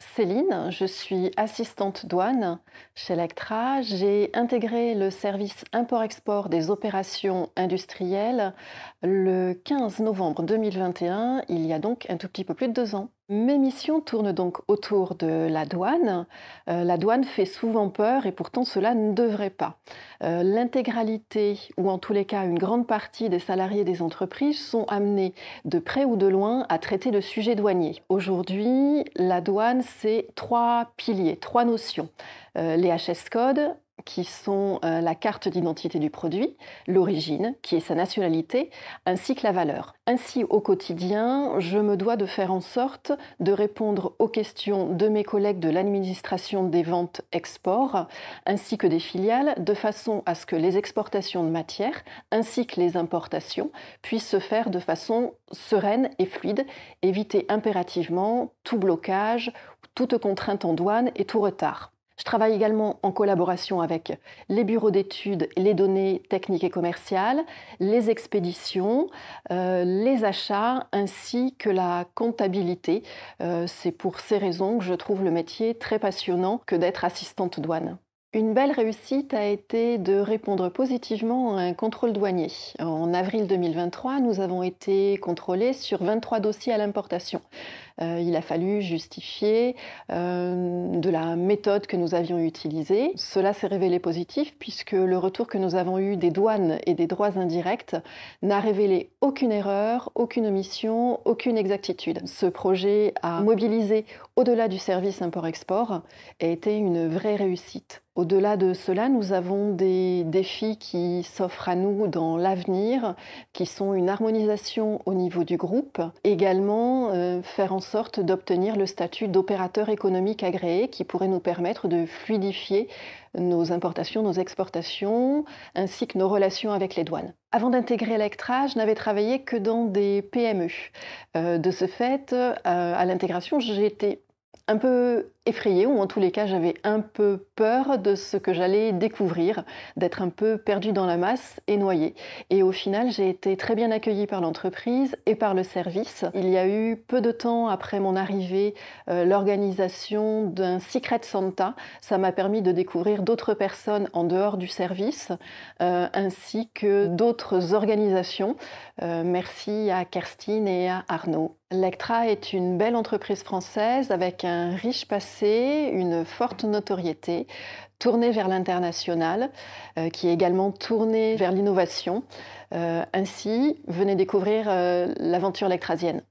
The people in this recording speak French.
Céline, je suis assistante douane chez Electra. J'ai intégré le service import-export des opérations industrielles le 15 novembre 2021, il y a donc un tout petit peu plus de deux ans. Mes missions tournent donc autour de la douane. Euh, la douane fait souvent peur et pourtant cela ne devrait pas. Euh, l'intégralité, ou en tous les cas une grande partie des salariés des entreprises sont amenés de près ou de loin à traiter le sujet douanier. Aujourd'hui, la douane, c'est trois piliers, trois notions. Euh, les HS codes, qui sont euh, la carte d'identité du produit, l'origine, qui est sa nationalité, ainsi que la valeur. Ainsi, au quotidien, je me dois de faire en sorte de répondre aux questions de mes collègues de l'administration des ventes export, ainsi que des filiales, de façon à ce que les exportations de matières, ainsi que les importations, puissent se faire de façon sereine et fluide, éviter impérativement tout blocage, toute contrainte en douane et tout retard. Je travaille également en collaboration avec les bureaux d'études, les données techniques et commerciales, les expéditions, euh, les achats ainsi que la comptabilité. Euh, c'est pour ces raisons que je trouve le métier très passionnant que d'être assistante douane. Une belle réussite a été de répondre positivement à un contrôle douanier. En avril 2023, nous avons été contrôlés sur 23 dossiers à l'importation. Euh, il a fallu justifier euh, de la méthode que nous avions utilisée. Cela s'est révélé positif puisque le retour que nous avons eu des douanes et des droits indirects n'a révélé aucune erreur, aucune omission, aucune exactitude. Ce projet a mobilisé au-delà du service import-export et a été une vraie réussite. Au-delà de cela, nous avons des défis qui s'offrent à nous dans l'avenir, qui sont une harmonisation au niveau du groupe, également euh, faire en sorte d'obtenir le statut d'opérateur économique agréé qui pourrait nous permettre de fluidifier nos importations, nos exportations, ainsi que nos relations avec les douanes. Avant d'intégrer Electra, je n'avais travaillé que dans des PME. Euh, de ce fait, euh, à l'intégration, j'étais un peu effrayée, ou en tous les cas j'avais un peu peur de ce que j'allais découvrir, d'être un peu perdue dans la masse et noyée. Et au final j'ai été très bien accueillie par l'entreprise et par le service. Il y a eu peu de temps après mon arrivée euh, l'organisation d'un Secret Santa. Ça m'a permis de découvrir d'autres personnes en dehors du service, euh, ainsi que d'autres organisations. Euh, merci à Kerstin et à Arnaud. Lectra est une belle entreprise française avec un riche passé, une forte notoriété, tournée vers l'international, euh, qui est également tournée vers l'innovation. Euh, ainsi, venez découvrir euh, l'aventure lectrasienne.